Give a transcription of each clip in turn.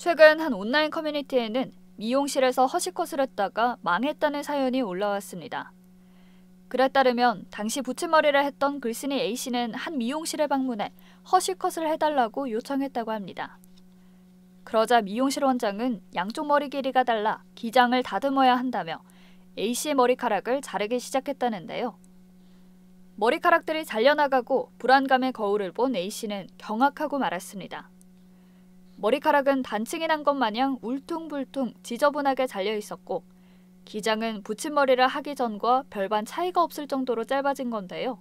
최근 한 온라인 커뮤니티에는 미용실에서 허시컷을 했다가 망했다는 사연이 올라왔습니다. 글에 따르면 당시 붙임머리를 했던 글쓴이 A씨는 한 미용실에 방문해 허시컷을 해달라고 요청했다고 합니다. 그러자 미용실 원장은 양쪽 머리 길이가 달라 기장을 다듬어야 한다며 A씨의 머리카락을 자르기 시작했다는데요. 머리카락들이 잘려나가고 불안감의 거울을 본 A씨는 경악하고 말았습니다. 머리카락은 단층이 난 것 마냥 울퉁불퉁 지저분하게 잘려 있었고 기장은 붙임머리를 하기 전과 별반 차이가 없을 정도로 짧아진 건데요.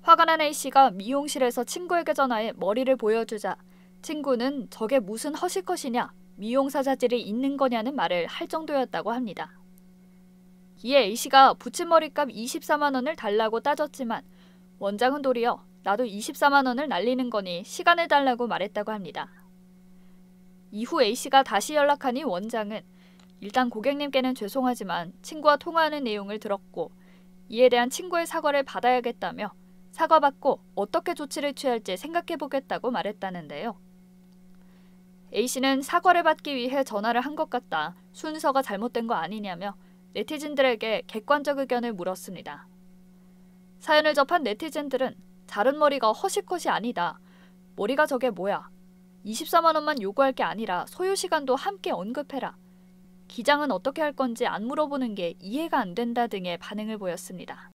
화가 난 A씨가 미용실에서 친구에게 전화해 머리를 보여주자 친구는 저게 무슨 허실것이냐 미용사 자질이 있는 거냐는 말을 할 정도였다고 합니다. 이에 A씨가 붙임머리값 24만원을 달라고 따졌지만 원장은 도리어 나도 24만원을 날리는 거니 시간을 달라고 말했다고 합니다. 이후 A씨가 다시 연락하니 원장은 일단 고객님께는 죄송하지만 친구와 통화하는 내용을 들었고 이에 대한 친구의 사과를 받아야겠다며 사과받고 어떻게 조치를 취할지 생각해보겠다고 말했다는데요. A씨는 사과를 받기 위해 전화를 한 것 같다. 순서가 잘못된 거 아니냐며 네티즌들에게 객관적 의견을 물었습니다. 사연을 접한 네티즌들은 자른 머리가 허시컷이 아니다. 머리가 저게 뭐야. 24만 원만 요구할 게 아니라 소요 시간도 함께 언급해라. 기장은 어떻게 할 건지 안 물어보는 게 이해가 안 된다 등의 반응을 보였습니다.